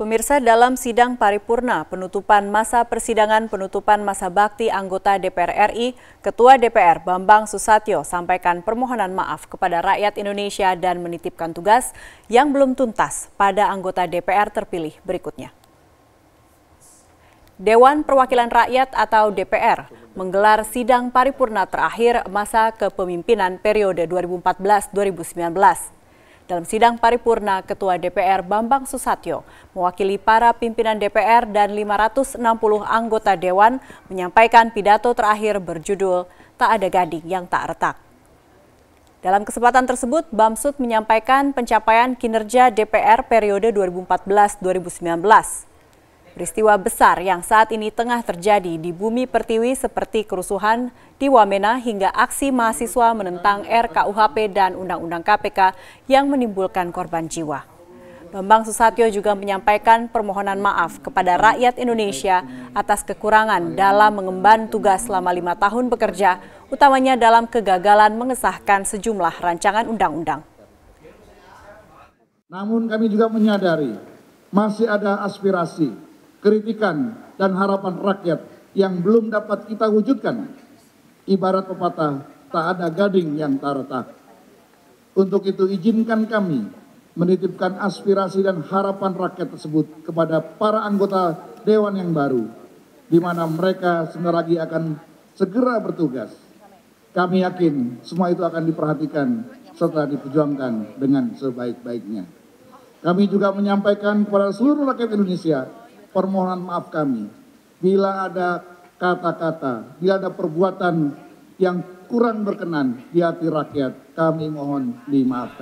Pemirsa dalam sidang paripurna penutupan masa persidangan penutupan masa bakti anggota DPR RI, Ketua DPR Bambang Susatyo sampaikan permohonan maaf kepada rakyat Indonesia dan menitipkan tugas yang belum tuntas pada anggota DPR terpilih berikutnya. Dewan Perwakilan Rakyat atau DPR menggelar sidang paripurna terakhir masa kepemimpinan periode 2014-2019 dalam sidang paripurna Ketua DPR Bambang Susatyo mewakili para pimpinan DPR dan 560 anggota Dewan menyampaikan pidato terakhir berjudul Tak Ada Gading Yang Tak Retak. Dalam kesempatan tersebut, Bamsud menyampaikan pencapaian kinerja DPR periode 2014-2019. Peristiwa besar yang saat ini tengah terjadi di bumi pertiwi seperti kerusuhan di Wamena hingga aksi mahasiswa menentang RKUHP dan Undang-Undang KPK yang menimbulkan korban jiwa. Bambang Susatyo juga menyampaikan permohonan maaf kepada rakyat Indonesia atas kekurangan dalam mengemban tugas selama lima tahun bekerja, utamanya dalam kegagalan mengesahkan sejumlah rancangan undang-undang. Namun kami juga menyadari masih ada aspirasi kritikan, dan harapan rakyat yang belum dapat kita wujudkan. Ibarat pepatah, tak ada gading yang tak retak. Untuk itu izinkan kami menitipkan aspirasi dan harapan rakyat tersebut kepada para anggota Dewan yang baru, di mana mereka sebentar lagi akan segera bertugas. Kami yakin semua itu akan diperhatikan serta diperjuangkan dengan sebaik-baiknya. Kami juga menyampaikan kepada seluruh rakyat Indonesia permohonan maaf kami. Bila ada kata-kata, bila ada perbuatan yang kurang berkenan di hati rakyat, kami mohon dimaafkan.